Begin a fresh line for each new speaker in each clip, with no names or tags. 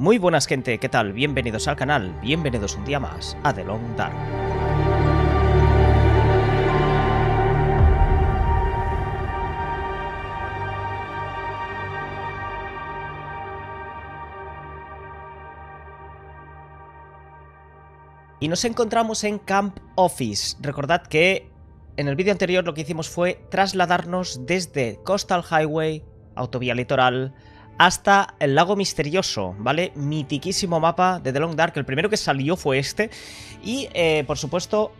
Muy buenas gente, ¿qué tal? Bienvenidos al canal, bienvenidos un día más a The Long Dark. Y nos encontramos en Camp Office. Recordad que en el vídeo anterior lo que hicimos fue trasladarnos desde Coastal Highway, autovía litoral, hasta el lago misterioso, ¿vale? Mitiquísimo mapa de The Long Dark, el primero que salió fue este. Y, eh, por supuesto,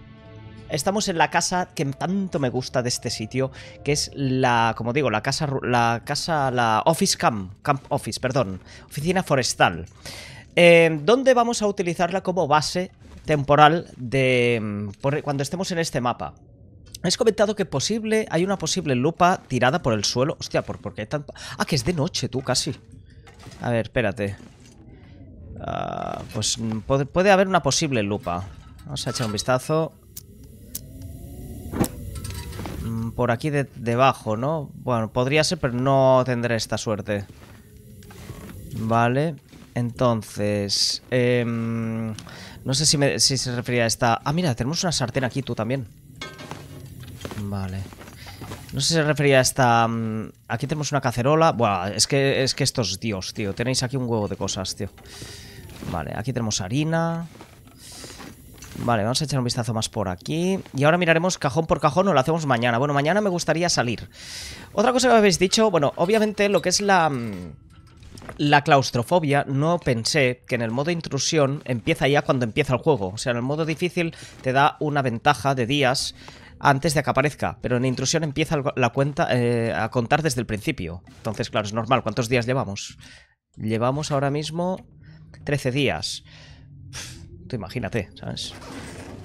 estamos en la casa que tanto me gusta de este sitio, que es la, como digo, la casa, la casa, la Office Camp, Camp Office, perdón, oficina forestal, em, ¿Dónde vamos a utilizarla como base temporal de mm, cuando estemos en este mapa. Habéis comentado que posible, hay una posible lupa tirada por el suelo. Hostia, ¿por, por qué hay tanto? Ah, que es de noche, tú, casi. A ver, espérate. Ah, pues puede, haber una posible lupa. Vamos a echar un vistazo. Mm, por aquí debajo, ¿no? Bueno, podría ser, pero no tendré esta suerte. Vale. Entonces... Em, no sé si, si se refería a esta... Ah, mira, tenemos una sartén aquí, tú también. Vale. No sé si se refería a esta... Mm, aquí tenemos una cacerola. Buah, es que, es que estos dios, tío. Tenéis aquí un huevo de cosas, tío. Vale, aquí tenemos harina. Vale, vamos a echar un vistazo más por aquí. Y ahora miraremos cajón por cajón o lo hacemos mañana. Bueno, mañana me gustaría salir. Otra cosa que me habéis dicho, bueno, obviamente lo que es la... Mm, la claustrofobia, no pensé que en el modo intrusión empieza ya cuando empieza el juego. O sea, en el modo difícil te da una ventaja de días antes de que aparezca, pero en intrusión empieza la cuenta eh, a contar desde el principio. Entonces, claro, es normal. ¿Cuántos días llevamos? Llevamos ahora mismo 13 días. tú imagínate, ¿sabes?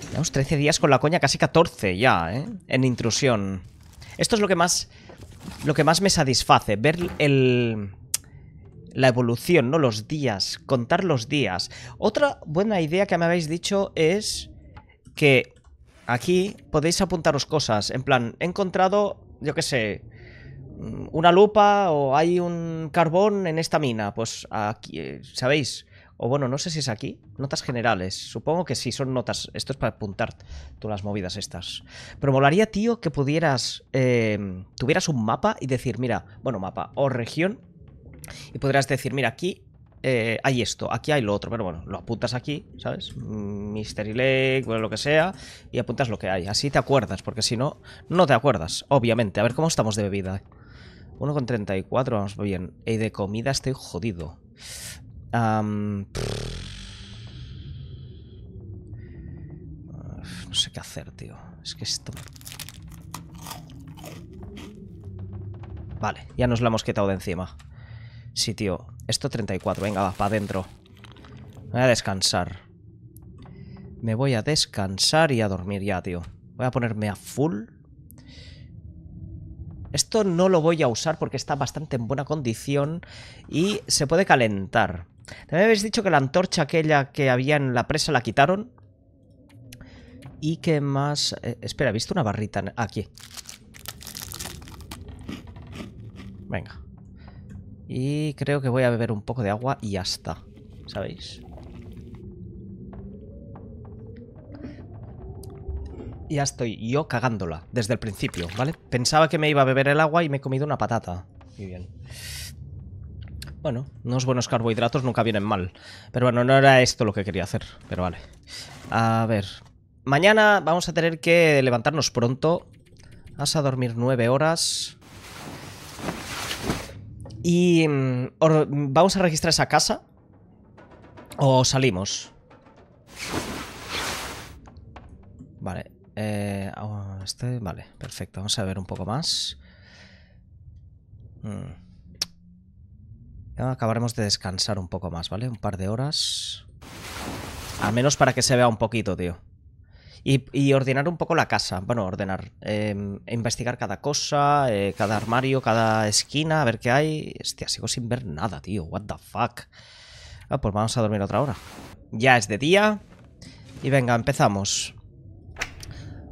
Llevamos 13 días con la coña, casi 14 ya, ¿eh? En intrusión. Esto es lo que más... Lo que más me satisface, ver el la evolución, ¿no? Los días, contar los días. Otra buena idea que me habéis dicho es que Aquí podéis apuntaros cosas. En plan, he encontrado, yo qué sé, mm, una lupa o hay un carbón en esta mina. Pues aquí, eh, ¿sabéis? O bueno, no sé si es aquí. Notas generales. Supongo que sí, son notas. Esto es para apuntar tú las movidas estas. Pero molaría, tío, que pudieras... Em, tuvieras un mapa y decir, mira, bueno, mapa o región. Y podrías decir, mira, aquí eh, hay esto, aquí hay lo otro, pero bueno, lo apuntas aquí, ¿sabes? Mystery mm, Lake, bueno, lo que sea, y apuntas lo que hay. Así te acuerdas, porque si no, no te acuerdas, obviamente. A ver cómo estamos de bebida. 1,34, vamos bien. Y de comida estoy jodido. no sé qué hacer, tío. Es que esto... Vale, ya nos la hemos quitado de encima. Sí, tío. Esto 34, venga, va, para adentro. Voy a descansar. Me voy a descansar y a dormir ya, tío. Voy a ponerme a full. Esto no lo voy a usar porque está bastante en buena condición y se puede calentar. También habéis dicho que la antorcha aquella que había en la presa la quitaron. Y qué más... Eh, espera, he visto una barrita aquí. Venga. Y creo que voy a beber un poco de agua y ya está. ¿Sabéis? Ya estoy yo cagándola desde el principio, ¿vale? Pensaba que me iba a beber el agua y me he comido una patata. Muy bien. Bueno, unos buenos carbohidratos nunca vienen mal. Pero bueno, no era esto lo que quería hacer. Pero vale. A ver. Mañana vamos a tener que levantarnos pronto. Vas a dormir nueve horas. Y mm, mm, vamos a registrar esa casa. O salimos. Vale. Eh, ah, este, vale, perfecto. Vamos a ver un poco más. Mm. acabaremos de descansar un poco más, ¿vale? Un par de horas. Al menos para que se vea un poquito, tío. Y, ordenar un poco la casa. Bueno, ordenar. Em, investigar cada cosa, eh, cada armario, cada esquina, a ver qué hay. Hostia, sigo sin ver nada, tío. What the fuck. Ah, pues vamos a dormir otra hora. Ya es de día. Y venga, empezamos.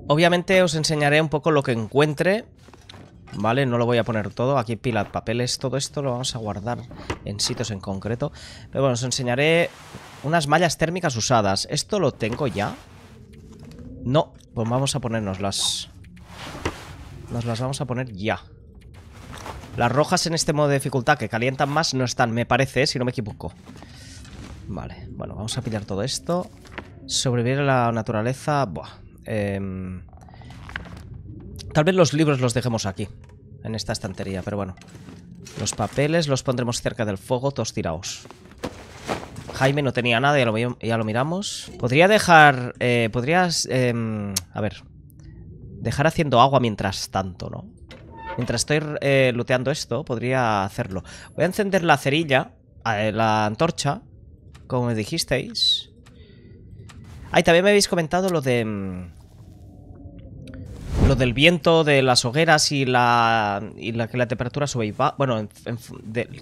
Obviamente os enseñaré un poco lo que encuentre. Vale, no lo voy a poner todo. Aquí pila de papeles, todo esto lo vamos a guardar en sitios en concreto. Pero bueno, os enseñaré unas mallas térmicas usadas. Esto lo tengo ya. No, pues vamos a ponernoslas. Nos las vamos a poner ya. Las rojas en este modo de dificultad que calientan más no están, me parece, ¿eh? si no me equivoco. Vale, bueno, vamos a pillar todo esto. Sobrevivir a la naturaleza... Buah. Em, tal vez los libros los dejemos aquí, en esta estantería, pero bueno. Los papeles los pondremos cerca del fuego, todos tiraos Jaime no tenía nada, ya lo, ya lo miramos. Podría dejar... Eh, podrías... Em, a ver. Dejar haciendo agua mientras tanto, ¿no? Mientras estoy eh, looteando esto, podría hacerlo. Voy a encender la cerilla, eh, la antorcha, como me dijisteis. Ay, también me habéis comentado lo de... Em, lo del viento, de las hogueras y la, y la que la temperatura sube y va... Bueno,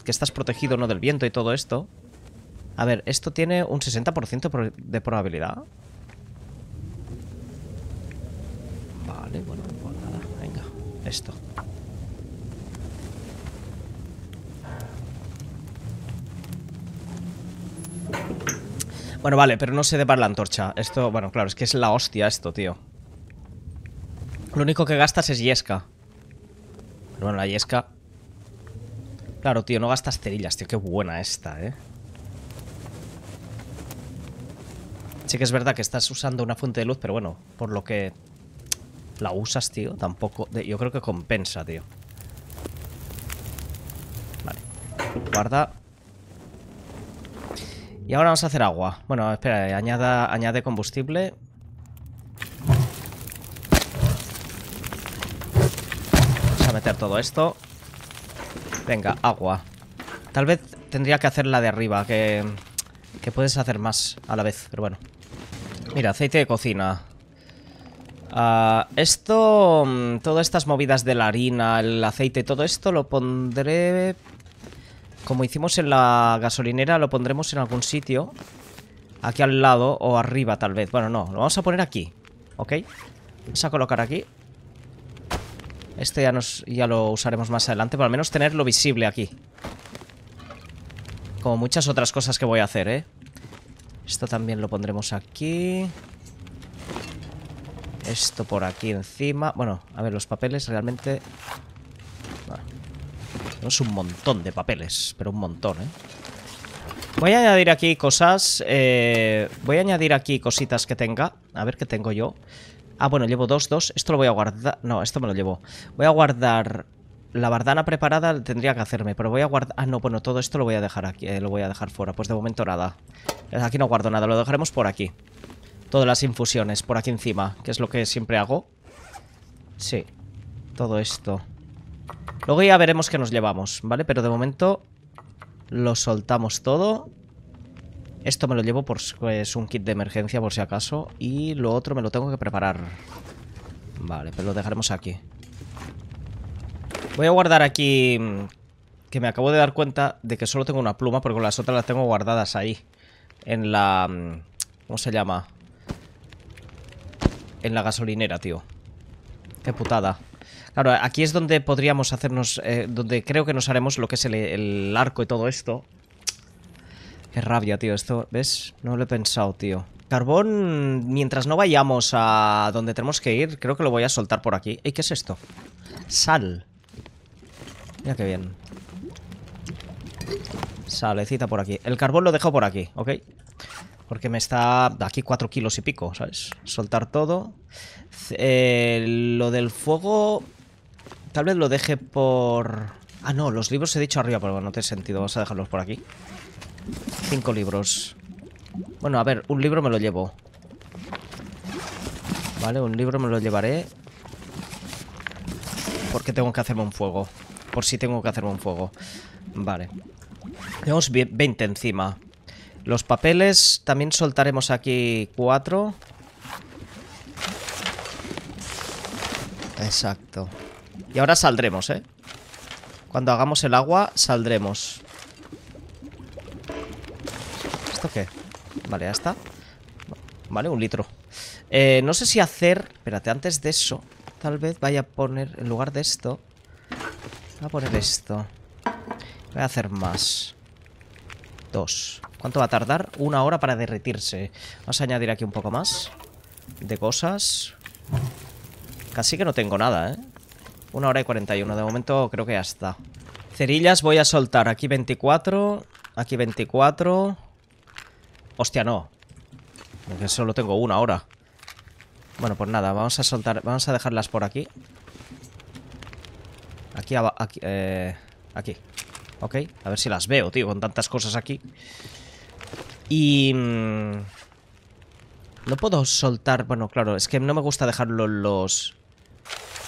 que estás protegido, ¿no? Del viento y todo esto. A ver, esto tiene un 60% de probabilidad. Vale, bueno, pues nada, venga, esto. Bueno, vale, pero no sé de la antorcha. Esto, bueno, claro, es que es la hostia esto, tío. Lo único que gastas es yesca. Pero bueno, la yesca... Claro, tío, no gastas cerillas, tío. Qué buena esta, eh. Sí que es verdad que estás usando una fuente de luz, pero bueno, por lo que la usas, tío, tampoco... Yo creo que compensa, tío. Vale. Guarda. Y ahora vamos a hacer agua. Bueno, espera, eh, añade combustible. Vamos a meter todo esto. Venga, agua. Tal vez tendría que hacer la de arriba, que puedes hacer más a la vez, pero bueno. Mira, aceite de cocina. Ah, esto, mm, todas estas movidas de la harina, el aceite, todo esto lo pondré... Como hicimos en la gasolinera, lo pondremos en algún sitio. Aquí al lado o arriba, tal vez. Bueno, no, lo vamos a poner aquí. ¿Ok? Vamos a colocar aquí. Este ya, nos, ya lo usaremos más adelante, por al menos tenerlo visible aquí. Como muchas otras cosas que voy a hacer, ¿eh? Esto también lo pondremos aquí. Esto por aquí encima. Bueno, a ver, los papeles realmente... Ah, tenemos un montón de papeles, pero un montón, ¿eh? Voy a añadir aquí cosas. Eh, voy a añadir aquí cositas que tenga. A ver qué tengo yo. Ah, bueno, llevo dos, dos. Esto lo voy a guardar... No, esto me lo llevo. Voy a guardar la bardana preparada tendría que hacerme, pero voy a guardar... Ah, no, bueno, todo esto lo voy a dejar aquí, eh, lo voy a dejar fuera. Pues de momento nada. Aquí no guardo nada, lo dejaremos por aquí. Todas las infusiones, por aquí encima, que es lo que siempre hago. Sí, todo esto. Luego ya veremos qué nos llevamos, ¿vale? Pero de momento lo soltamos todo. Esto me lo llevo por Es un kit de emergencia, por si acaso. Y lo otro me lo tengo que preparar. Vale, pues lo dejaremos aquí. Voy a guardar aquí... Mm, que me acabo de dar cuenta de que solo tengo una pluma porque las otras las tengo guardadas ahí. En la... Mm, ¿Cómo se llama? En la gasolinera, tío. Qué putada. Claro, aquí es donde podríamos hacernos... Eh, donde creo que nos haremos lo que es el, el arco y todo esto. Qué rabia, tío. Esto, ¿ves? No lo he pensado, tío. Carbón, mientras no vayamos a donde tenemos que ir, creo que lo voy a soltar por aquí. ¿Y qué es esto? Sal. Mira qué bien. Salecita por aquí. El carbón lo dejo por aquí, ¿ok? Porque me está... Aquí cuatro kilos y pico, ¿sabes? Soltar todo. Eh, lo del fuego... Tal vez lo deje por... Ah, no, los libros he dicho arriba, pero bueno, no tiene sentido. Vamos a dejarlos por aquí. Cinco libros. Bueno, a ver, un libro me lo llevo. Vale, un libro me lo llevaré. Porque tengo que hacerme un fuego por si tengo que hacerme un fuego. Vale. Tenemos 20 encima. Los papeles también soltaremos aquí 4. Exacto. Y ahora saldremos, ¿eh? Cuando hagamos el agua, saldremos. ¿Esto qué? Vale, ya está. Vale, un litro. Eh, no sé si hacer... Espérate, antes de eso, tal vez vaya a poner en lugar de esto... Voy a poner esto. Voy a hacer más. Dos. ¿Cuánto va a tardar? Una hora para derretirse. Vamos a añadir aquí un poco más de cosas. Casi que no tengo nada, ¿eh? Una hora y 41. De momento creo que ya está. Cerillas voy a soltar. Aquí 24. Aquí 24. Hostia, no. Porque solo tengo una hora. Bueno, pues nada, vamos a soltar, vamos a dejarlas por aquí Aquí Aquí, eh, aquí. Ok. A ver si las veo, tío, con tantas cosas aquí. Y... Mm, no puedo soltar... Bueno, claro, es que no me gusta dejarlo en los...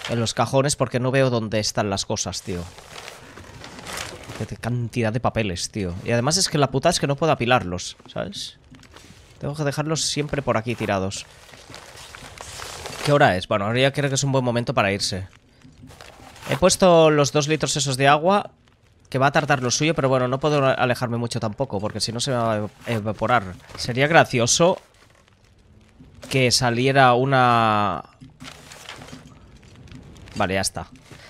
En los cajones porque no veo dónde están las cosas, tío. Qué cantidad de papeles, tío. Y además es que la puta es que no puedo apilarlos, ¿sabes? Tengo que dejarlos siempre por aquí tirados. ¿Qué hora es? Bueno, ahora ya creo que es un buen momento para irse puesto los dos litros esos de agua, que va a tardar lo suyo, pero bueno, no puedo alejarme mucho tampoco, porque si no se va a evaporar. Sería gracioso que saliera una... Vale, ya está.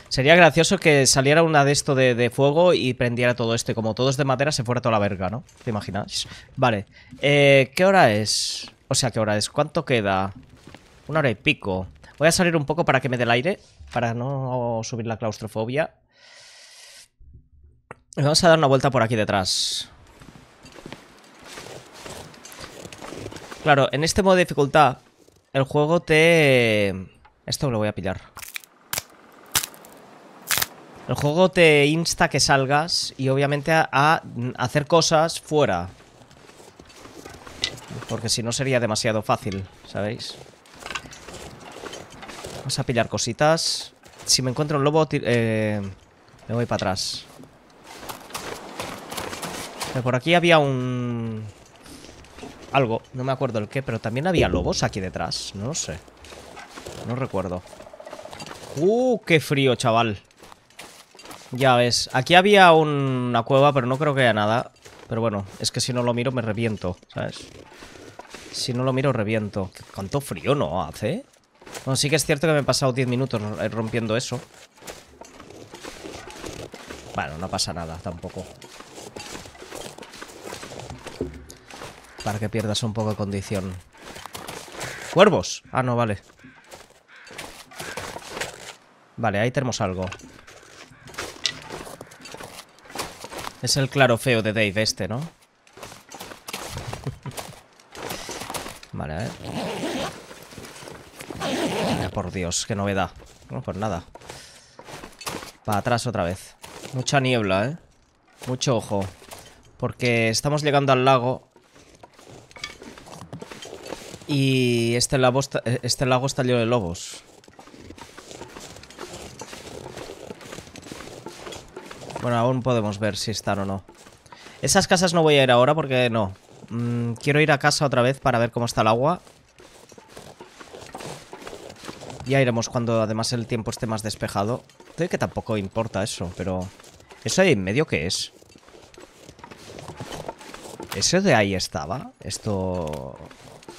Sería gracioso que saliera una de esto de, fuego y prendiera todo esto. como todo es de madera, se fuera toda la verga, ¿no? ¿Te imaginas? Vale. Eh, ¿Qué hora es? O sea, ¿qué hora es? ¿Cuánto queda? Una hora y pico. Voy a salir un poco para que me dé el aire para no subir la claustrofobia. Vamos a dar una vuelta por aquí detrás. Claro, en este modo de dificultad, el juego te... Esto lo voy a pillar. El juego te insta que salgas y obviamente a, a hacer cosas fuera. Porque si no sería demasiado fácil, ¿sabéis? Vamos a pillar cositas. Si me encuentro un lobo, eh, me voy para atrás. Eh, por aquí había un... Algo, no me acuerdo el qué, pero también había lobos aquí detrás. No lo sé. No recuerdo. ¡Uh, qué frío, chaval! Ya ves, aquí había una cueva, pero no creo que haya nada. Pero bueno, es que si no lo miro me reviento, ¿sabes? Si no lo miro, reviento. ¿Cuánto frío no hace? Bueno, sí que es cierto que me he pasado 10 minutos rompiendo eso. Bueno, no pasa nada tampoco. Para que pierdas un poco de condición. ¡Cuervos! Ah, no, vale. Vale, ahí tenemos algo. Es el claro feo de Dave este, ¿no? vale, a ver. Dios, qué novedad. Bueno, pues nada. Para atrás otra vez. Mucha niebla, ¿eh? Mucho ojo. Porque estamos llegando al lago. Y este, este lago está, lleno de lobos. Bueno, aún podemos ver si están o no. Esas casas no voy a ir ahora porque no. Mm, quiero ir a casa otra vez para ver cómo está el agua ya iremos cuando además el tiempo esté más despejado. Creo que tampoco importa eso, pero... ¿Eso ahí en medio qué es? ¿Eso de ahí estaba? Esto...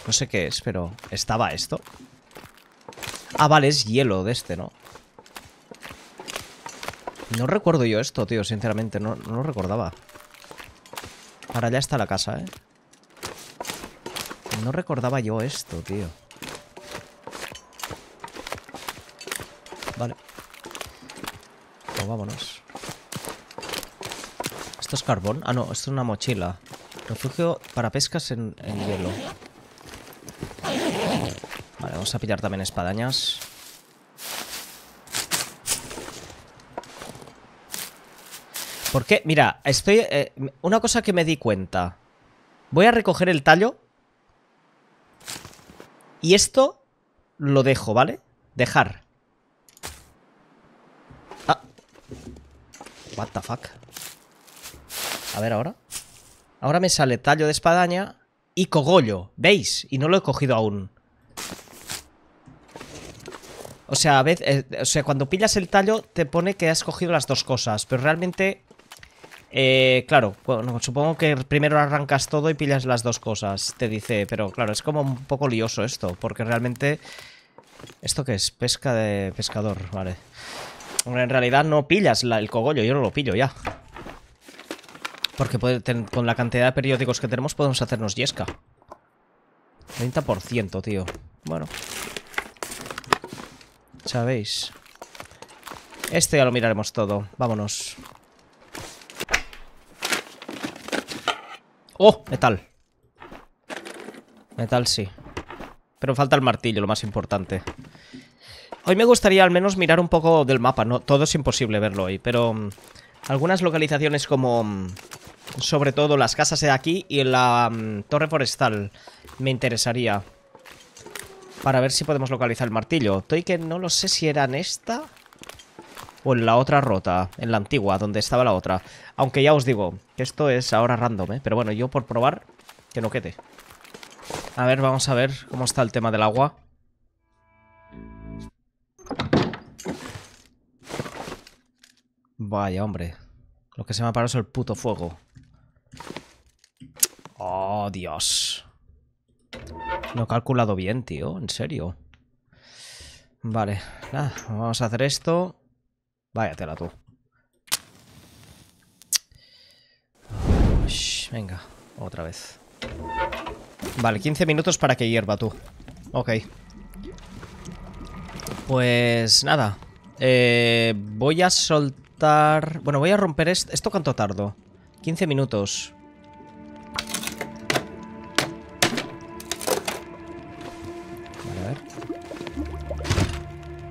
No sé qué es, pero... ¿Estaba esto? Ah, vale, es hielo de este, ¿no? No recuerdo yo esto, tío, sinceramente. No, no lo recordaba. Para allá está la casa, ¿eh? No recordaba yo esto, tío. Vale. Pues vámonos. ¿Esto es carbón? Ah, no, esto es una mochila. Refugio para pescas en, hielo. Vale, vamos a pillar también espadañas. ¿Por qué? mira, estoy... Eh, una cosa que me di cuenta. Voy a recoger el tallo. Y esto lo dejo, ¿vale? Dejar. What the fuck. A ver ahora. Ahora me sale tallo de espadaña y cogollo. ¿Veis? Y no lo he cogido aún. O sea, a veces, eh, o sea, cuando pillas el tallo te pone que has cogido las dos cosas, pero realmente... Eh, claro, bueno, supongo que primero arrancas todo y pillas las dos cosas, te dice, pero claro, es como un poco lioso esto, porque realmente... ¿Esto qué es? Pesca de pescador, vale en realidad no pillas el cogollo, yo no lo pillo ya. Porque puede con la cantidad de periódicos que tenemos podemos hacernos yesca. 30%, tío. Bueno. Sabéis. Este ya lo miraremos todo. Vámonos. ¡Oh! Metal. Metal sí. Pero falta el martillo, lo más importante. Hoy me gustaría al menos mirar un poco del mapa, no todo es imposible verlo hoy, pero mm, algunas localizaciones como mm, sobre todo las casas de aquí y la mm, torre forestal me interesaría para ver si podemos localizar el martillo. Estoy que no lo sé si era en esta o en la otra rota, en la antigua, donde estaba la otra. Aunque ya os digo que esto es ahora random, ¿eh? pero bueno, yo por probar que no quede. A ver, vamos a ver cómo está el tema del agua. Vaya, hombre. Lo que se me ha parado es el puto fuego. Oh, Dios. No he calculado bien, tío. En serio. Vale, nada. Vamos a hacer esto. Váyatela tú. venga, otra vez. Vale, 15 minutos para que hierva tú. Ok. Pues nada. Eh, voy a soltar bueno, voy a romper esto. cuánto tardo? 15 minutos.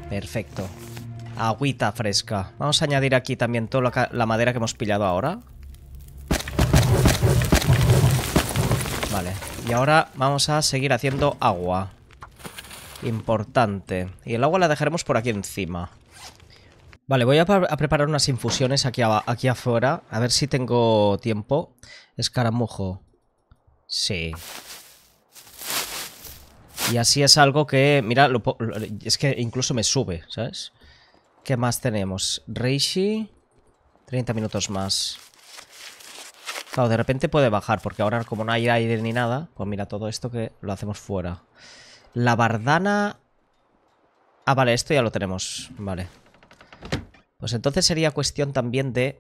Perfecto. Agüita fresca. Vamos a añadir aquí también toda la madera que hemos pillado ahora. Vale. Y ahora vamos a seguir haciendo agua. Importante. Y el agua la dejaremos por aquí encima. Vale, voy a, preparar unas infusiones aquí, aquí afuera. A ver si tengo tiempo. Escaramujo. Sí. Y así es algo que... Mira, es que incluso me sube, ¿sabes? ¿Qué más tenemos? Reishi. 30 minutos más. Claro, de repente puede bajar, porque ahora como no hay aire ni nada, pues mira todo esto que lo hacemos fuera. La bardana... Ah, vale, esto ya lo tenemos. Vale. Pues entonces sería cuestión también de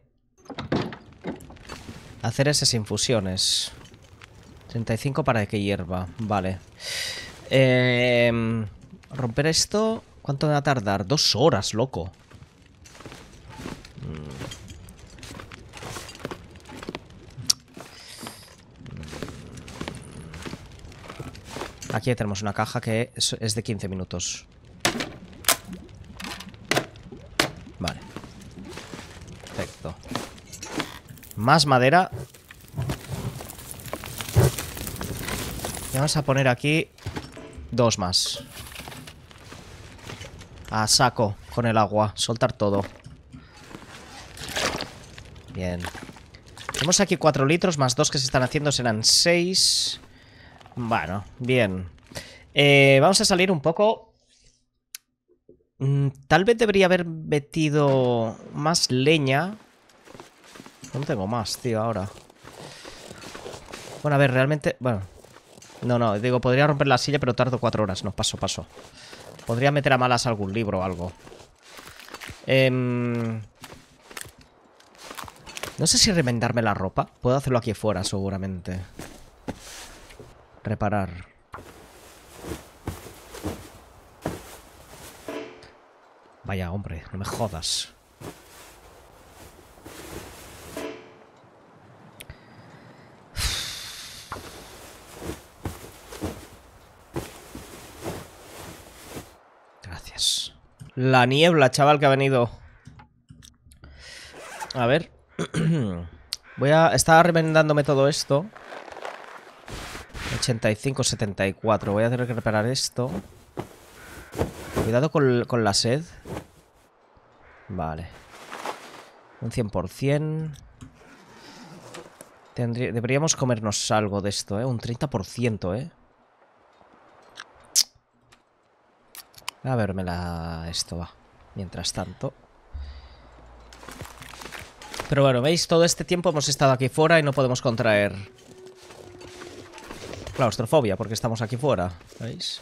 hacer esas infusiones. 35 para que hierva vale. Em, romper esto, ¿cuánto me va a tardar? Dos horas, loco. Mm. Aquí tenemos una caja que es de 15 minutos. Más madera. Y vamos a poner aquí dos más. A saco con el agua. Soltar todo. Bien. Tenemos aquí cuatro litros más dos que se están haciendo. Serán seis. Bueno, bien. Eh, vamos a salir un poco... Mm, tal vez debería haber metido más leña no tengo más, tío, ahora. Bueno, a ver, realmente... Bueno. No, no, digo, podría romper la silla, pero tardo cuatro horas. No, paso, paso. Podría meter a malas algún libro o algo. Em, no sé si remendarme la ropa. Puedo hacerlo aquí fuera, seguramente. Reparar. Vaya, hombre, no me jodas. La niebla, chaval, que ha venido. A ver. Voy a... Estaba reventándome todo esto. 85, 74. Voy a tener que reparar esto. Cuidado con, la sed. Vale. Un 100%. deberíamos comernos algo de esto, ¿eh? Un 30%, ¿eh? A verme la... esto va. Mientras tanto. Pero bueno, ¿veis? Todo este tiempo hemos estado aquí fuera y no podemos contraer... Claustrofobia, porque estamos aquí fuera. ¿Veis?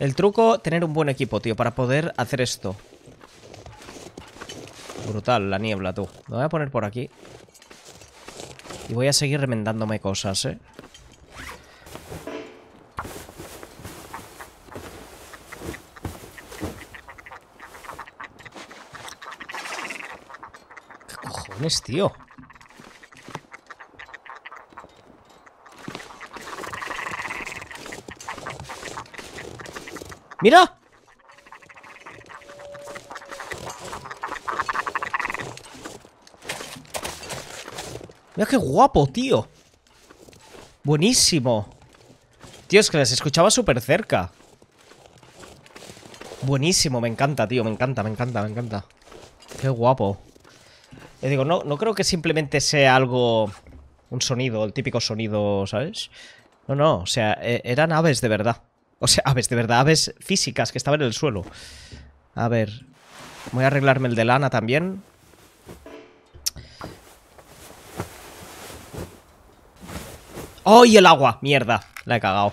El truco, tener un buen equipo, tío, para poder hacer esto. Brutal, la niebla, tú. Me voy a poner por aquí. Y voy a seguir remendándome cosas, ¿eh? tío? ¡Mira! Mira qué guapo, tío Buenísimo Tío, es que las escuchaba súper cerca Buenísimo, me encanta, tío, me encanta, me encanta, me encanta Qué guapo eh, digo, no, no creo que simplemente sea algo... Un sonido, el típico sonido, ¿sabes? No, no, o sea, e, eran aves de verdad. O sea, aves de verdad, aves físicas que estaban en el suelo. A ver, voy a arreglarme el de lana también. ¡Oh, y el agua! Mierda, la he cagado.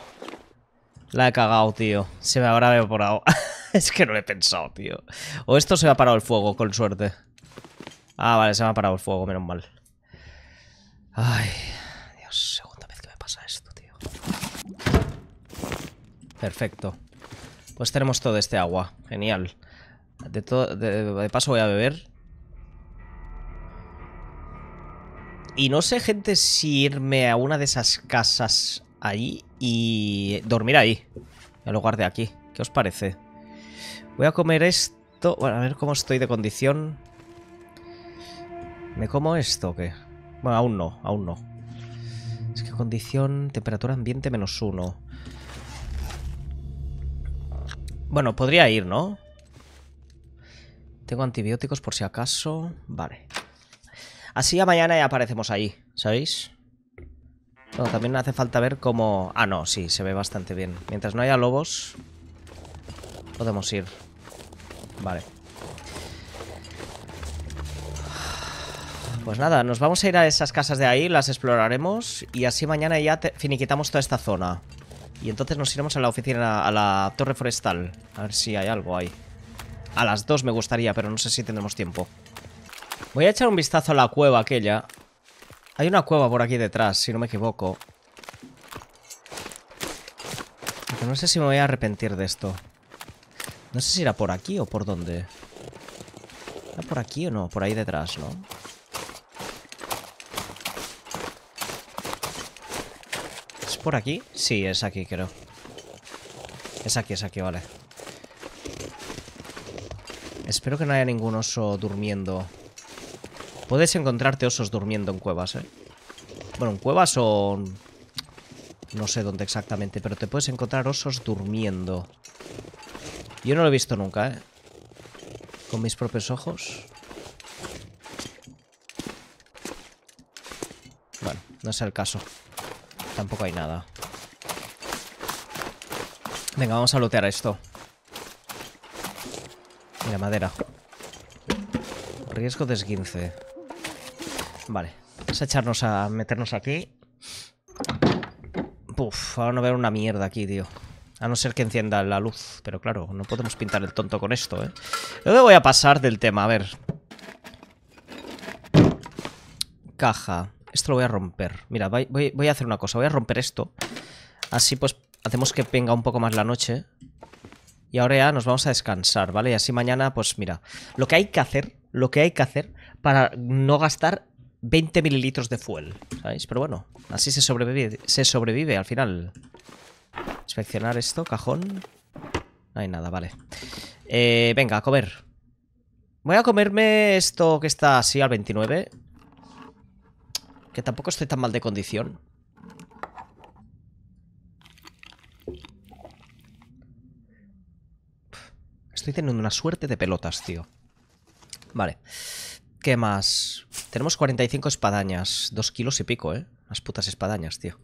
La he cagado, tío. Se me habrá evaporado. es que no lo he pensado, tío. O esto se me ha parado el fuego, con suerte. Ah, vale, se me ha parado el fuego, menos mal. Ay, Dios, segunda vez que me pasa esto, tío. Perfecto. Pues tenemos todo este agua. Genial. De, de paso voy a beber. Y no sé, gente, si irme a una de esas casas allí y dormir ahí. En lugar de aquí. ¿Qué os parece? Voy a comer esto. Bueno, a ver cómo estoy de condición. ¿Me como esto o qué? Bueno, aún no, aún no. Es que condición, temperatura ambiente menos uno. Bueno, podría ir, ¿no? Tengo antibióticos por si acaso. Vale. Así a mañana ya aparecemos ahí, ¿sabéis? Bueno, también hace falta ver cómo... Ah, no, sí, se ve bastante bien. Mientras no haya lobos, podemos ir. Vale. Pues nada, nos vamos a ir a esas casas de ahí, las exploraremos y así mañana ya finiquitamos toda esta zona. Y entonces nos iremos a la oficina, a la torre forestal. A ver si hay algo ahí. A las dos me gustaría, pero no sé si tendremos tiempo. Voy a echar un vistazo a la cueva aquella. Hay una cueva por aquí detrás, si no me equivoco. no sé si me voy a arrepentir de esto. No sé si era por aquí o por dónde. ¿Era por aquí o no? Por ahí detrás, ¿no? por aquí? Sí, es aquí, creo. Es aquí, es aquí, vale. Espero que no haya ningún oso durmiendo. Puedes encontrarte osos durmiendo en cuevas, ¿eh? Bueno, en cuevas o... No sé dónde exactamente, pero te puedes encontrar osos durmiendo. Yo no lo he visto nunca, ¿eh? Con mis propios ojos. Bueno, no es el caso tampoco hay nada. Venga, vamos a lootear esto. Mira, madera. Riesgo de esguince. Vale. Vamos a echarnos a meternos aquí. Puf, ahora no veo una mierda aquí, tío. A no ser que encienda la luz. Pero claro, no podemos pintar el tonto con esto, ¿eh? Luego voy a pasar del tema, a ver. Caja. Esto lo voy a romper. Mira, voy, a hacer una cosa. Voy a romper esto. Así pues hacemos que venga un poco más la noche. Y ahora ya nos vamos a descansar, ¿vale? Y así mañana, pues mira, lo que hay que hacer, lo que hay que hacer para no gastar 20 mililitros de fuel, ¿sabéis? Pero bueno, así se sobrevive, se sobrevive al final. Inspeccionar esto, cajón. No hay nada, vale. Eh, venga, a comer. Voy a comerme esto que está así al 29. Que tampoco estoy tan mal de condición. Estoy teniendo una suerte de pelotas, tío. Vale. ¿Qué más? Tenemos 45 espadañas. Dos kilos y pico, ¿eh? Las putas espadañas, tío.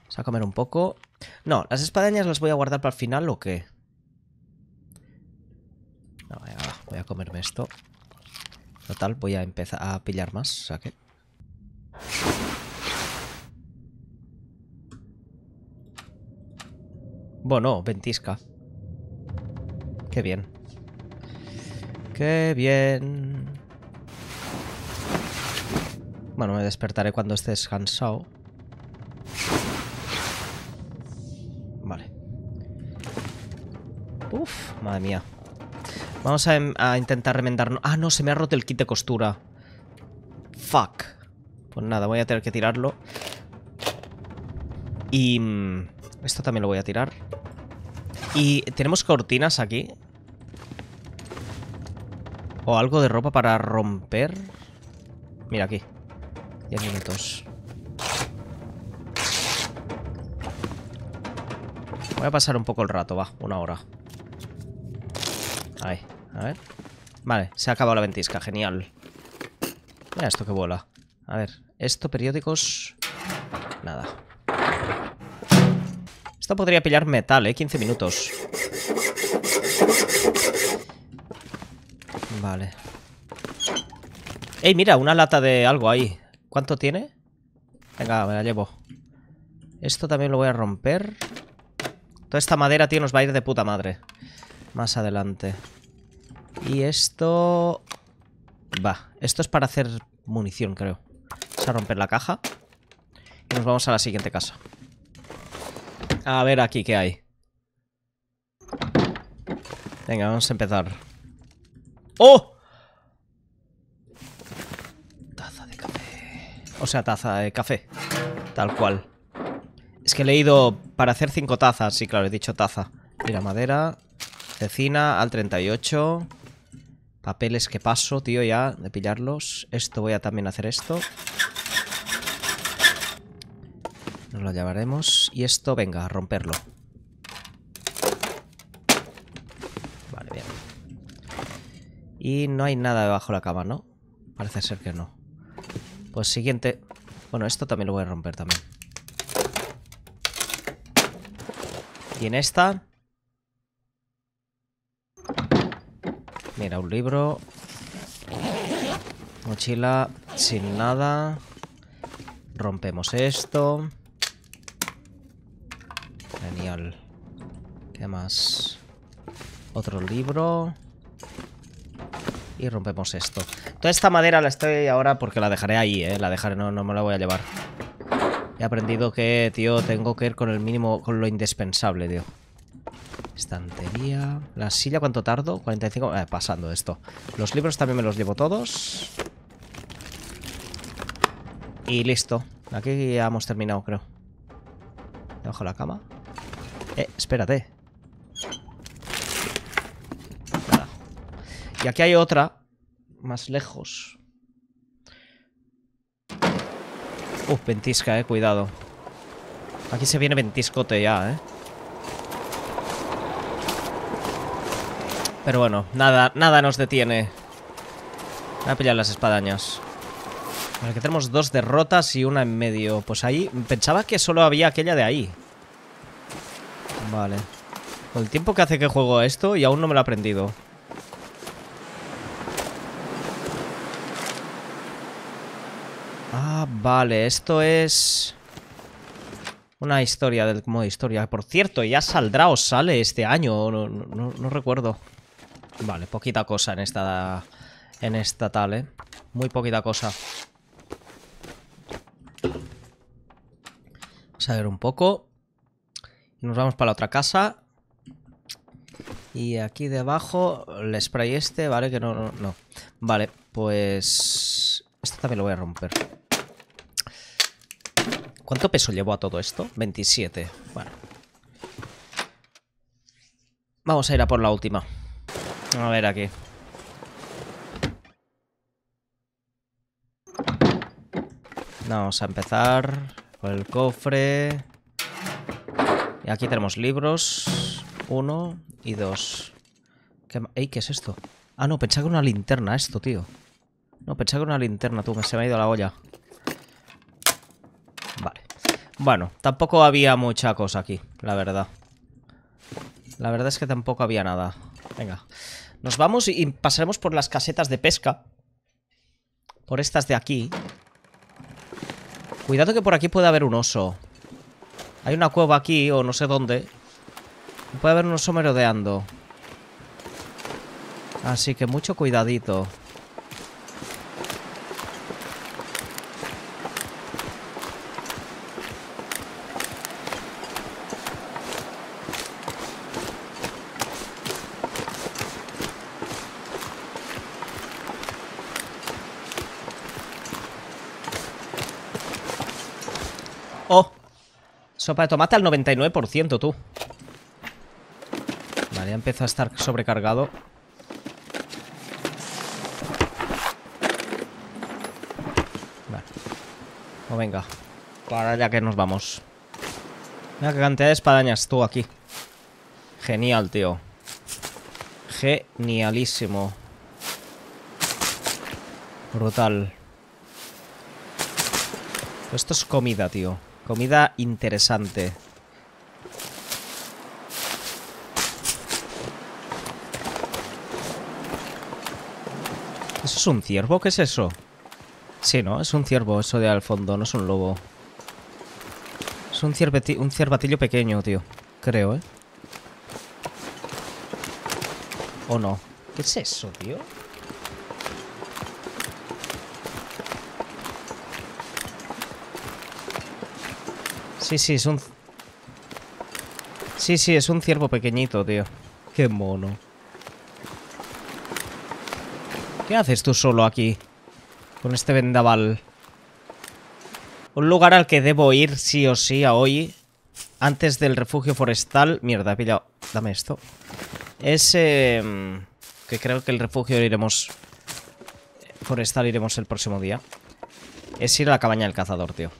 Vamos a comer un poco. No, las espadañas las voy a guardar para el final o qué. No, voy a comerme esto. Total, voy a empezar a pillar más. O sea que... Bueno, ventisca. Qué bien. Qué bien. Bueno, me despertaré cuando estés cansado. Vale. Uf, madre mía. Vamos a, em, a intentar remendarnos. Ah, no, se me ha roto el kit de costura. Fuck. Pues nada, voy a tener que tirarlo. Y... Mm, esto también lo voy a tirar. Y tenemos cortinas aquí. O algo de ropa para romper. Mira aquí. Diez minutos. Voy a pasar un poco el rato, va. Una hora. Ahí. A ver. Vale, se ha acabado la ventisca. Genial. Mira esto que vuela. A ver, esto, periódicos... Nada. Esto podría pillar metal, ¿eh? 15 minutos. Vale. ¡Ey, mira! Una lata de algo ahí. ¿Cuánto tiene? Venga, me la llevo. Esto también lo voy a romper. Toda esta madera, tío, nos va a ir de puta madre. Más adelante. Y esto... Va, esto es para hacer munición, creo a romper la caja. Y nos vamos a la siguiente casa. A ver aquí qué hay. Venga, vamos a empezar. ¡Oh! Taza de café. O sea, taza de café. Tal cual. Es que he leído para hacer cinco tazas. Sí, claro, he dicho taza. Mira, madera, cecina, al 38. Papeles que paso, tío, ya de pillarlos. Esto voy a también hacer esto. Nos lo llevaremos. Y esto, venga, a romperlo. Vale, bien. Y no hay nada debajo de la cama, ¿no? Parece ser que no. Pues siguiente. Bueno, esto también lo voy a romper también. Y en esta... Mira, un libro. Mochila sin nada. Rompemos esto. Genial. ¿Qué más? Otro libro. Y rompemos esto. Toda esta madera la estoy ahora porque la dejaré ahí, ¿eh? La dejaré, no, me la voy a llevar. He aprendido que, tío, tengo que ir con el mínimo, con lo indispensable, tío. Estantería. La silla, ¿cuánto tardo? 45... Eh, pasando esto. Los libros también me los llevo todos. Y listo. Aquí ya hemos terminado, creo. Debajo la cama. Eh, espérate. Y aquí hay otra. Más lejos. Uf, uh, ventisca, eh. Cuidado. Aquí se viene ventiscote ya, eh. Pero bueno, nada, nada nos detiene. Voy a pillar las espadañas. Vale, que tenemos dos derrotas y una en medio. Pues ahí, pensaba que solo había aquella de ahí. Vale. Con el tiempo que hace que juego esto y aún no me lo he aprendido. Ah, vale. Esto es... Una historia del modo historia. Por cierto, ya saldrá o sale este año. No, no, recuerdo. Vale, poquita cosa en esta... En esta tal, ¿eh? Muy poquita cosa. Vamos a ver un poco. Nos vamos para la otra casa. Y aquí debajo, el spray este, ¿vale? Que no, no, no. Vale, pues... Esto también lo voy a romper. ¿Cuánto peso llevó a todo esto? 27. Bueno. Vamos a ir a por la última. A ver aquí. Vamos a empezar Con el cofre. Y aquí tenemos libros. Uno y dos. ¿Qué, ey, ¿qué es esto? Ah, no, pensaba que era una linterna esto, tío. No, pensaba que era una linterna, tú. Me se me ha ido la olla. Vale. Bueno, tampoco había mucha cosa aquí, la verdad. La verdad es que tampoco había nada. Venga. Nos vamos y pasaremos por las casetas de pesca. Por estas de aquí. Cuidado que por aquí puede haber un oso. Hay una cueva aquí, o no sé dónde. Puede haber un oso merodeando. Así que mucho cuidadito. Sopa de tomate al 99%, tú. Vale, ya empezó a estar sobrecargado. Vale. Pues venga. Para ya que nos vamos. Mira qué cantidad de espadañas tú aquí. Genial, tío. Genialísimo. Brutal. Esto es comida, tío. Comida interesante. ¿Eso es un ciervo? ¿Qué es eso? Sí, ¿no? Es un ciervo eso de al fondo, no es un lobo. Es un, ciervatillo pequeño, tío. Creo, ¿eh? ¿O no? ¿Qué es eso, tío? Sí, sí, es un... Sí, sí, es un ciervo pequeñito, tío. Qué mono. ¿Qué haces tú solo aquí? Con este vendaval. Un lugar al que debo ir sí o sí a hoy. Antes del refugio forestal. Mierda, he pillado. Dame esto. Ese... Em, que creo que el refugio iremos... Forestal iremos el próximo día. Es ir a la cabaña del cazador, tío.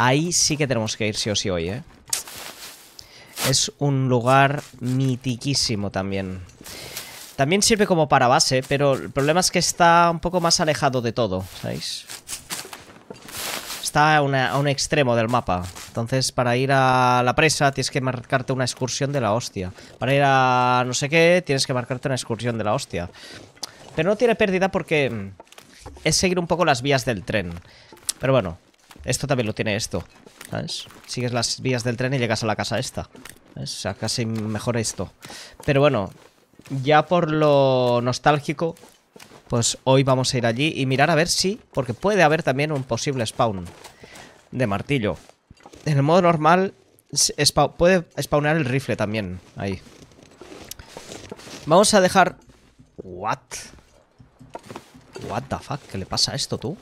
Ahí sí que tenemos que ir sí o sí hoy, ¿eh? Es un lugar mitiquísimo también. También sirve como para base, pero el problema es que está un poco más alejado de todo, ¿sabéis? Está a un extremo del mapa. Entonces, para ir a la presa tienes que marcarte una excursión de la hostia. Para ir a no sé qué, tienes que marcarte una excursión de la hostia. Pero no tiene pérdida porque es seguir un poco las vías del tren. Pero bueno, esto también lo tiene esto, ¿sabes? Sigues las vías del tren y llegas a la casa esta. O sea, casi mejor esto. Pero bueno, ya por lo nostálgico, pues hoy vamos a ir allí y mirar a ver si... Porque puede haber también un posible spawn de martillo. En el modo normal puede spawnar el rifle también, ahí. Vamos a dejar... What? What the fuck? ¿Qué le pasa a esto, tú?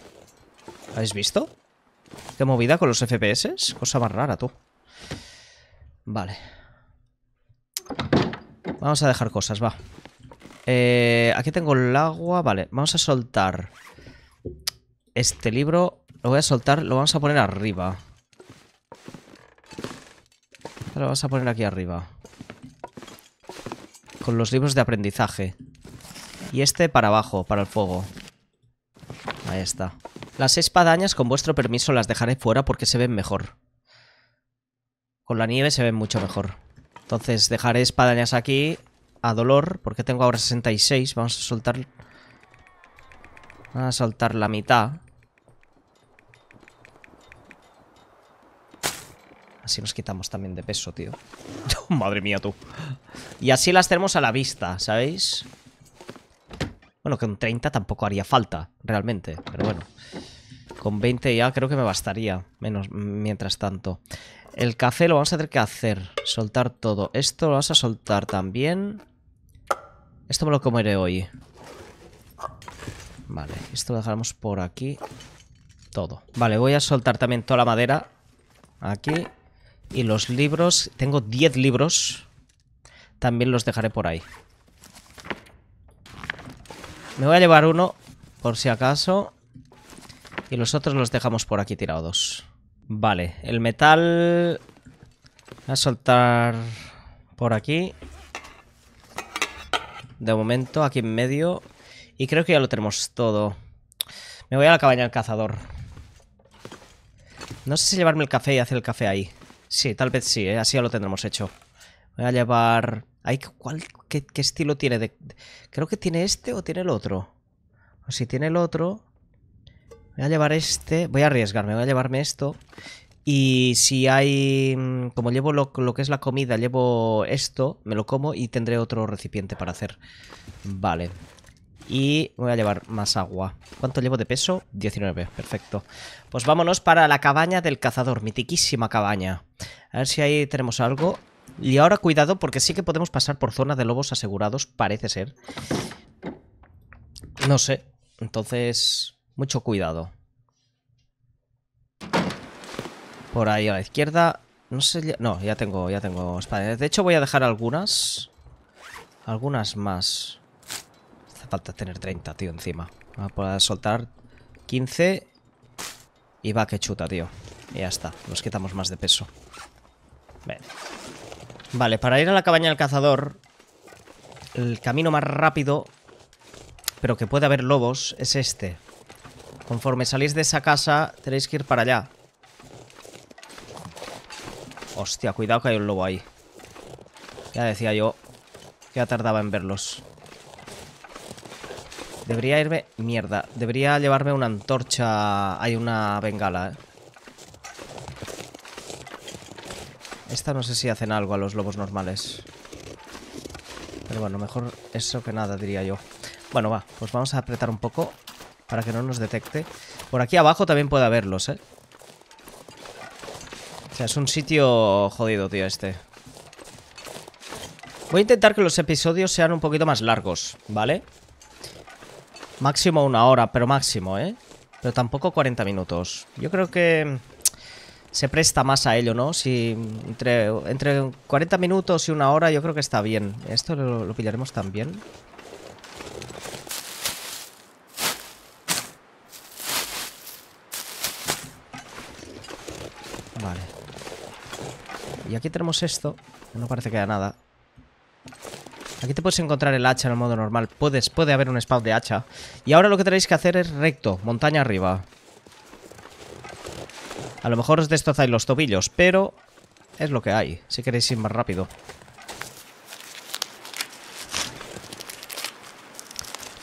¿Habéis visto? ¿Qué movida con los FPS? Cosa más rara, tú. Vale. Vamos a dejar cosas, va. Eh, aquí tengo el agua. Vale, vamos a soltar este libro. Lo voy a soltar, lo vamos a poner arriba. Lo vamos a poner aquí arriba. Con los libros de aprendizaje. Y este para abajo, para el fuego. Ahí está. Las espadañas, con vuestro permiso, las dejaré fuera porque se ven mejor. Con la nieve se ven mucho mejor. Entonces dejaré espadañas aquí a dolor, porque tengo ahora 66. Vamos a soltar... Vamos a soltar la mitad. Así nos quitamos también de peso, tío. Madre mía, tú. Y así las tenemos a la vista, ¿sabéis? Bueno, con 30 tampoco haría falta, realmente. Pero bueno, con 20 ya creo que me bastaría, menos mientras tanto. El café lo vamos a tener que hacer, soltar todo. Esto lo vas a soltar también. Esto me lo comeré hoy. Vale, esto lo dejaremos por aquí. Todo. Vale, voy a soltar también toda la madera. Aquí. Y los libros. Tengo 10 libros. También los dejaré por ahí. Me voy a llevar uno, por si acaso. Y los otros los dejamos por aquí tirados. Vale, el metal... Voy a soltar por aquí. De momento, aquí en medio. Y creo que ya lo tenemos todo. Me voy a la cabaña del cazador. No sé si llevarme el café y hacer el café ahí. Sí, tal vez sí, ¿eh? así ya lo tendremos hecho. Voy a llevar hay, ¿cuál, qué, estilo tiene? De, creo que tiene este o tiene el otro. O pues si tiene el otro... Voy a llevar este. Voy a arriesgarme, voy a llevarme esto. Y si hay... Mm, como llevo lo, lo, que es la comida, llevo esto, me lo como y tendré otro recipiente para hacer. Vale. Y voy a llevar más agua. ¿Cuánto llevo de peso? 19, perfecto. Pues vámonos para la cabaña del cazador, mitiquísima cabaña. A ver si ahí tenemos algo. Y ahora cuidado porque sí que podemos pasar por zona de lobos asegurados, parece ser. No sé. Entonces, mucho cuidado. Por ahí a la izquierda. No sé, no, ya tengo, ya tengo espadas. De hecho voy a dejar algunas. Algunas más. Hace falta tener 30, tío, encima. Voy a soltar 15. Y va que chuta, tío. Y ya está, nos quitamos más de peso. Venga. Vale, para ir a la cabaña del cazador, el camino más rápido, pero que puede haber lobos, es este. Conforme salís de esa casa, tenéis que ir para allá. Hostia, cuidado que hay un lobo ahí. Ya decía yo que ya tardaba en verlos. Debería irme... Mierda. Debería llevarme una antorcha... Hay una bengala, ¿eh? Esta no sé si hacen algo a los lobos normales. Pero bueno, mejor eso que nada, diría yo. Bueno, va, pues vamos a apretar un poco para que no nos detecte. Por aquí abajo también puede haberlos, ¿eh? O sea, es un sitio jodido, tío, este. Voy a intentar que los episodios sean un poquito más largos, ¿vale? Máximo una hora, pero máximo, ¿eh? Pero tampoco 40 minutos. Yo creo que se presta más a ello, ¿no? Si entre, 40 minutos y una hora yo creo que está bien. Esto lo, pillaremos también. Vale. Y aquí tenemos esto. No parece que haya nada. Aquí te puedes encontrar el hacha en el modo normal. Puedes, puede haber un spawn de hacha. Y ahora lo que tenéis que hacer es recto, montaña arriba. A lo mejor os destrozáis los tobillos, pero es lo que hay. Si queréis ir más rápido.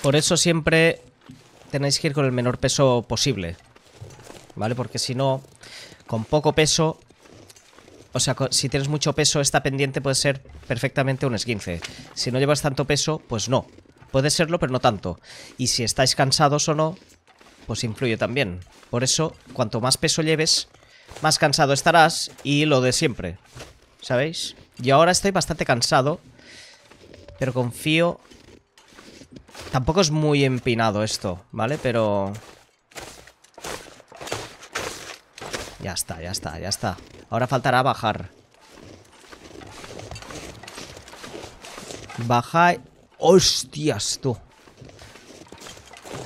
Por eso siempre tenéis que ir con el menor peso posible. ¿Vale? Porque si no, con poco peso... O sea, si tienes mucho peso, esta pendiente puede ser perfectamente un esguince. Si no llevas tanto peso, pues no. Puede serlo, pero no tanto. Y si estáis cansados o no, pues influye también. Por eso, cuanto más peso lleves, más cansado estarás y lo de siempre, ¿sabéis? Y ahora estoy bastante cansado, pero confío... Tampoco es muy empinado esto, ¿vale? Pero... Ya está, ya está, ya está. Ahora faltará bajar. Baja... ¡Hostias, tú!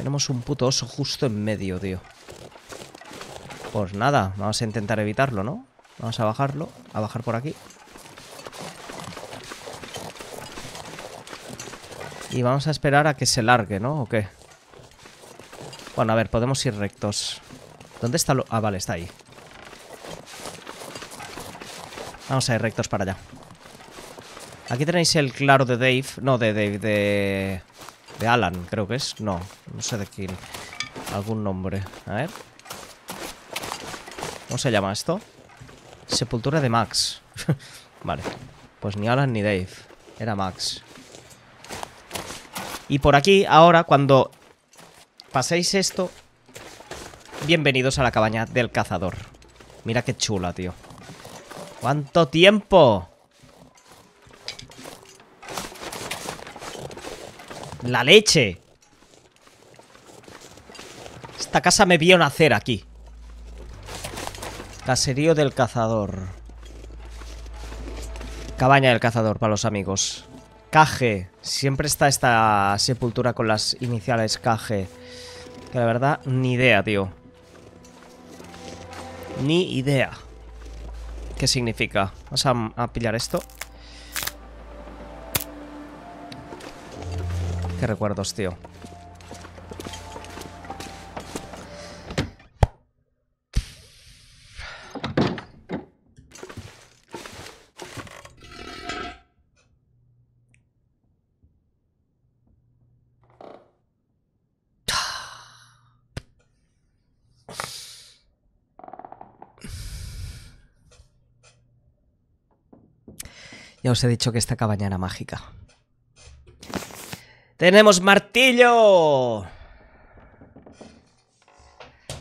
Tenemos un puto oso justo en medio, tío. Pues nada, vamos a intentar evitarlo, ¿no? Vamos a bajarlo, a bajar por aquí. Y vamos a esperar a que se largue, ¿no? ¿O qué? Bueno, a ver, podemos ir rectos. ¿Dónde está lo...? Ah, vale, está ahí. Vamos a ir rectos para allá. Aquí tenéis el claro de Dave. No, de Dave, de... De Alan, creo que es. No, no sé de quién. Algún nombre. A ver. ¿Cómo se llama esto? Sepultura de Max. vale. Pues ni Alan ni Dave. Era Max. Y por aquí, ahora, cuando paséis esto... Bienvenidos a la cabaña del cazador. Mira qué chula, tío. ¿Cuánto tiempo? La leche Esta casa me vio nacer aquí Caserío del cazador Cabaña del cazador para los amigos Caje Siempre está esta sepultura con las iniciales Caje Que la verdad, ni idea, tío Ni idea ¿Qué significa? Vamos a, a pillar esto Qué recuerdos, tío. Ya os he dicho que esta cabaña mágica. Tenemos martillo.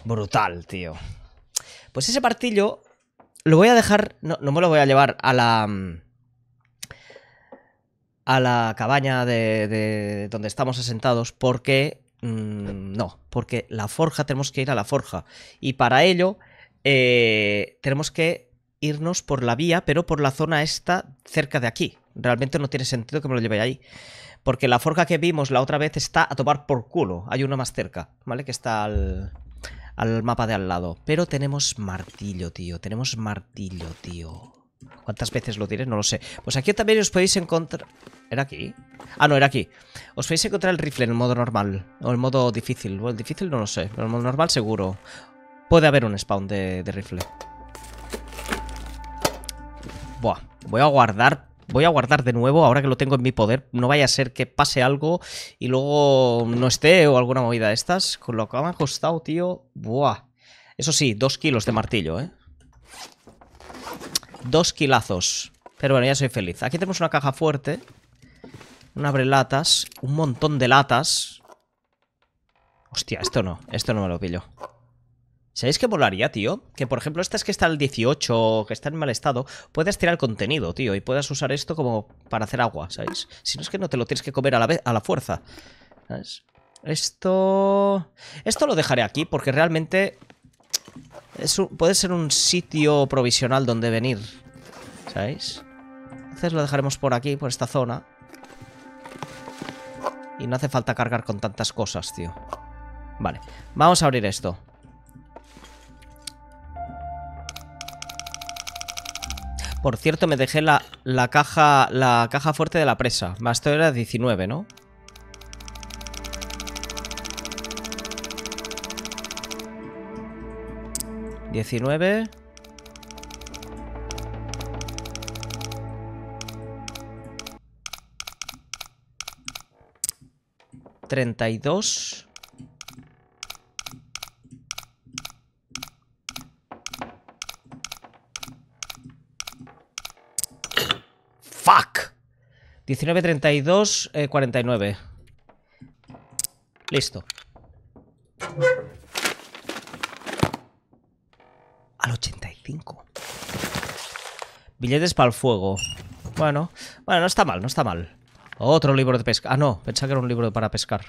Brutal, tío. Pues ese martillo lo voy a dejar... No, no me lo voy a llevar a la... Mm, a la cabaña de, de donde estamos asentados porque... Mm, no, porque la forja tenemos que ir a la forja. Y para ello eh, tenemos que irnos por la vía, pero por la zona esta cerca de aquí. Realmente no tiene sentido que me lo lleve ahí. Porque la forja que vimos la otra vez está a tomar por culo. Hay una más cerca, ¿vale? Que está al, al mapa de al lado. Pero tenemos martillo, tío. Tenemos martillo, tío. ¿Cuántas veces lo diré? No lo sé. Pues aquí también os podéis encontrar... ¿Era aquí? Ah, no, era aquí. Os podéis encontrar el rifle en el modo normal. O el modo difícil. Bueno, el difícil no lo sé. Pero el modo normal seguro. Puede haber un spawn de, de rifle. Buah. Voy a guardar voy a guardar de nuevo ahora que lo tengo en mi poder. No vaya a ser que pase algo y luego no esté o alguna movida de estas. Con lo que me ha costado, tío. Buah. Eso sí, dos kilos de martillo, ¿eh? Dos kilazos. Pero bueno, ya soy feliz. Aquí tenemos una caja fuerte. Un abre latas. Un montón de latas. Hostia, esto no. Esto no me lo pillo. ¿Sabéis qué molaría, tío? Que por ejemplo, esta es que está al 18, que está en mal estado, Puedes tirar el contenido, tío, y puedes usar esto como para hacer agua, ¿sabéis? Si no es que no te lo tienes que comer a la, fuerza, ¿sabes? Esto... Esto lo dejaré aquí porque realmente puede ser un sitio provisional donde venir, ¿sabéis? Entonces lo dejaremos por aquí, por esta zona. Y no hace falta cargar con tantas cosas, tío. Vale, vamos a abrir esto. Por cierto, me dejé la, la caja la caja fuerte de la presa. Esto era 19, ¿no? 19. 32. 19, 32, 49. Listo. Al 85. Billetes para el fuego. Bueno, bueno, no está mal, no está mal. Otro libro de pesca. Ah, no, pensaba que era un libro para pescar.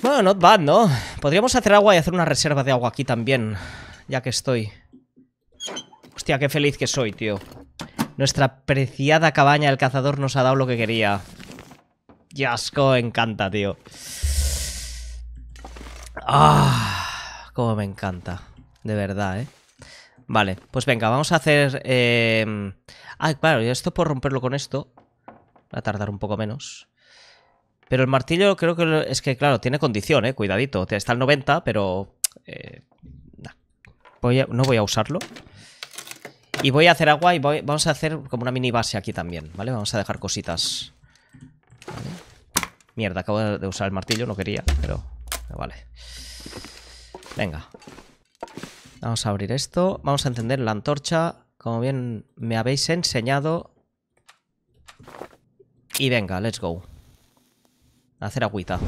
Bueno, not bad, ¿no? Podríamos hacer agua y hacer una reserva de agua aquí también, ya que estoy. Hostia, qué feliz que soy, tío. Nuestra preciada cabaña del cazador nos ha dado lo que quería. Yasco, encanta, tío. Ah, cómo me encanta. De verdad, ¿eh? Vale, pues venga, vamos a hacer... Ah, claro, esto por romperlo con esto. Va a tardar un poco menos. Pero el martillo creo que es que, claro, tiene condición, ¿eh? Cuidadito. Está al 90, pero... Eh, no voy a usarlo. Y voy a hacer agua y vamos a hacer como una mini base aquí también, ¿vale? Vamos a dejar cositas. Mierda, acabo de usar el martillo, no quería, pero... Vale. Venga. Vamos a abrir esto. Vamos a encender la antorcha, como bien me habéis enseñado. Y venga, let's go. hacer agüita.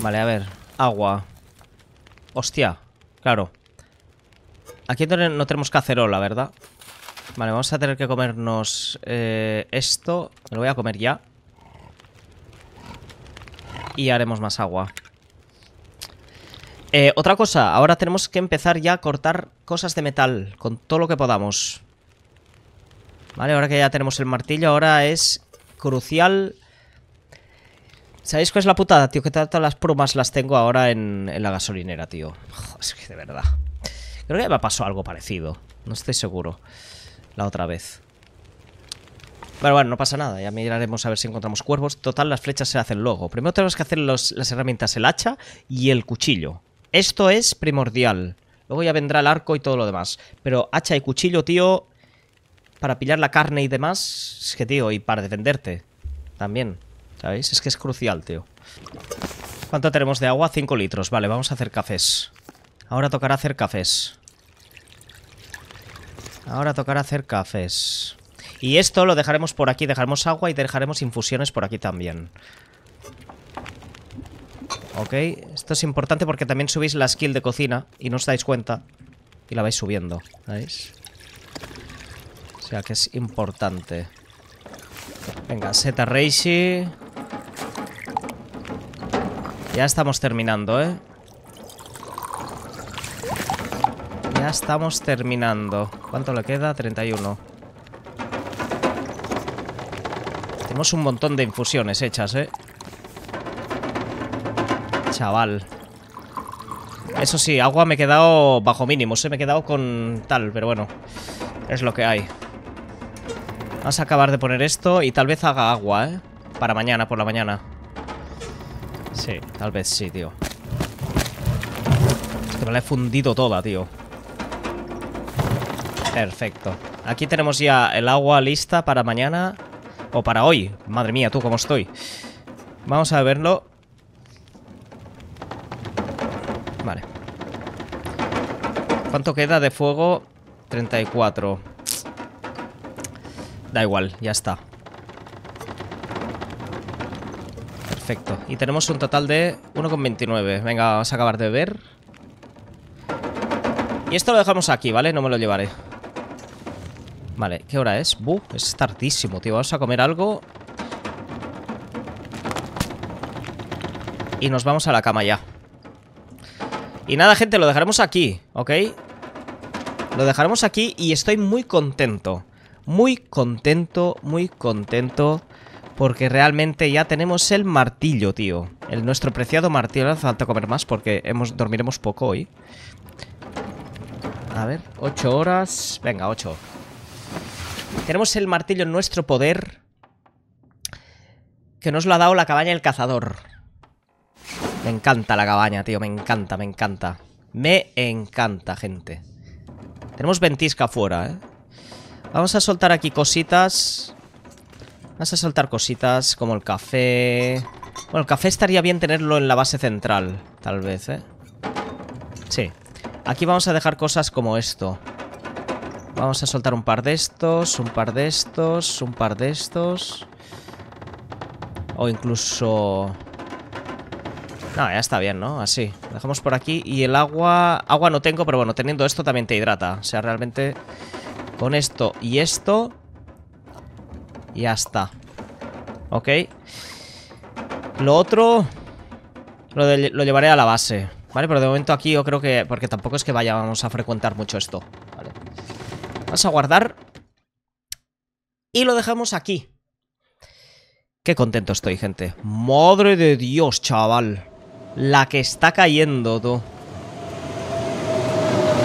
Vale, a ver. Agua. Hostia. Claro. Aquí no tenemos cacerola, ¿verdad? Vale, vamos a tener que comernos eh, esto. lo voy a comer ya. Y haremos más agua. Eh, otra cosa, ahora tenemos que empezar ya a cortar cosas de metal con todo lo que podamos. Vale, ahora que ya tenemos el martillo, ahora es crucial ¿Sabéis cuál es la putada, tío? Que todas las plumas las tengo ahora en, la gasolinera, tío. es que de verdad. Creo que me pasó algo parecido. No estoy seguro. La otra vez. Pero bueno, no pasa nada. Ya miraremos a ver si encontramos cuervos. Total, las flechas se hacen luego. Primero tenemos que hacer las herramientas, el hacha y el cuchillo. Esto es primordial. Luego ya vendrá el arco y todo lo demás. Pero hacha y cuchillo, tío... Para pillar la carne y demás... Es que, tío, y para defenderte. También. ¿Sabéis? Es que es crucial, tío. ¿Cuánto tenemos de agua? 5 litros. Vale, vamos a hacer cafés. Ahora tocará hacer cafés. Ahora tocará hacer cafés. Y esto lo dejaremos por aquí. Dejaremos agua y dejaremos infusiones por aquí también. Ok, esto es importante porque también subís la skill de cocina y no os dais cuenta y la vais subiendo, ¿veis? O sea que es importante. Venga, Zeta Reishi. Ya estamos terminando, ¿eh? Ya estamos terminando. ¿Cuánto le queda? 31. Tenemos un montón de infusiones hechas, ¿eh? Chaval. Eso sí, agua me he quedado bajo mínimo, se ¿eh? me he quedado con tal, pero bueno, es lo que hay. Vamos a acabar de poner esto y tal vez haga agua, ¿eh? Para mañana, por la mañana. Sí, tal vez sí, tío. me la he fundido toda, tío. Perfecto. Aquí tenemos ya el agua lista para mañana. O para hoy. Madre mía, tú, cómo estoy. Vamos a verlo. Vale. ¿Cuánto queda de fuego? 34. Da igual, ya está. Perfecto. Y tenemos un total de 1,29. Venga, vamos a acabar de ver. Y esto lo dejamos aquí, ¿vale? No me lo llevaré. Vale, ¿qué hora es? Buh, es tardísimo, tío. Vamos a comer algo. Y nos vamos a la cama ya. Y nada, gente, lo dejaremos aquí, ¿ok? Lo dejaremos aquí y estoy muy contento. Muy contento, muy contento porque realmente ya tenemos el martillo, tío. El nuestro preciado martillo. falta comer más porque hemos, dormiremos poco hoy. A ver, ocho horas. Venga, 8. Tenemos el martillo en nuestro poder. Que nos lo ha dado la cabaña del cazador. Me encanta la cabaña, tío. Me encanta, me encanta. Me encanta, gente. Tenemos ventisca afuera, ¿eh? Vamos a soltar aquí cositas. Vas a soltar cositas como el café... Bueno, el café estaría bien tenerlo en la base central, tal vez, ¿eh? Sí. Aquí vamos a dejar cosas como esto. Vamos a soltar un par de estos, un par de estos, un par de estos... O incluso... No, ya está bien, ¿no? Así. Dejamos por aquí. Y el agua... Agua no tengo, pero bueno, teniendo esto también te hidrata. O sea, realmente... Con esto y esto... Ya está. Ok. Lo otro... Lo, llevaré a la base. Vale, pero de momento aquí yo creo que... Porque tampoco es que vayamos a frecuentar mucho esto. Vale. Vamos a guardar. Y lo dejamos aquí. Qué contento estoy, gente. Madre de Dios, chaval. La que está cayendo, tú.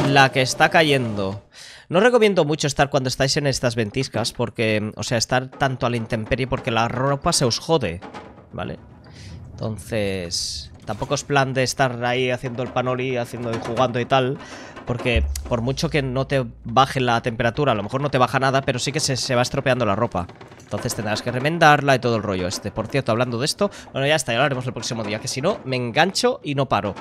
La que está cayendo. No recomiendo mucho estar cuando estáis en estas ventiscas, porque, o sea, estar tanto a la intemperie, porque la ropa se os jode, ¿vale? Entonces, tampoco es plan de estar ahí haciendo el panoli, haciendo y jugando y tal, porque por mucho que no te baje la temperatura, a lo mejor no te baja nada, pero sí que se, se va estropeando la ropa. Entonces tendrás que remendarla y todo el rollo este. Por cierto, hablando de esto, bueno, ya está, ya lo haremos el próximo día, que si no, me engancho y no paro.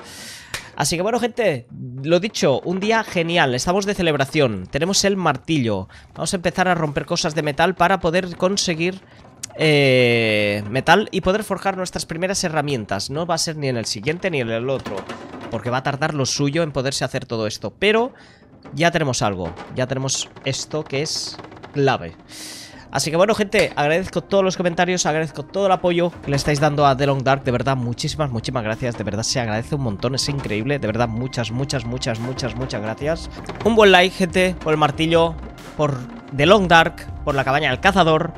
Así que bueno, gente, lo dicho, un día genial. Estamos de celebración. Tenemos el martillo. Vamos a empezar a romper cosas de metal para poder conseguir... Eh, metal y poder forjar nuestras primeras herramientas No va a ser ni en el siguiente ni en el otro Porque va a tardar lo suyo en poderse hacer todo esto Pero ya tenemos algo Ya tenemos esto que es clave Así que bueno, gente, agradezco todos los comentarios, agradezco todo el apoyo que le estáis dando a The Long Dark. De verdad, muchísimas, muchísimas gracias. De verdad, se agradece un montón, es increíble. De verdad, muchas, muchas, muchas, muchas, muchas gracias. Un buen like, gente, por el martillo, por The Long Dark, por la cabaña del cazador.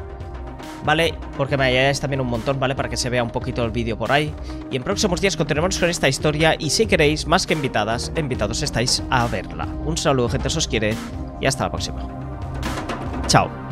¿vale? Porque me ayudáis también un montón, ¿vale? Para que se vea un poquito el vídeo por ahí. Y en próximos días continuaremos con esta historia y si queréis, más que invitadas, invitados estáis a verla. Un saludo, gente, os quiere y hasta la próxima. Chao.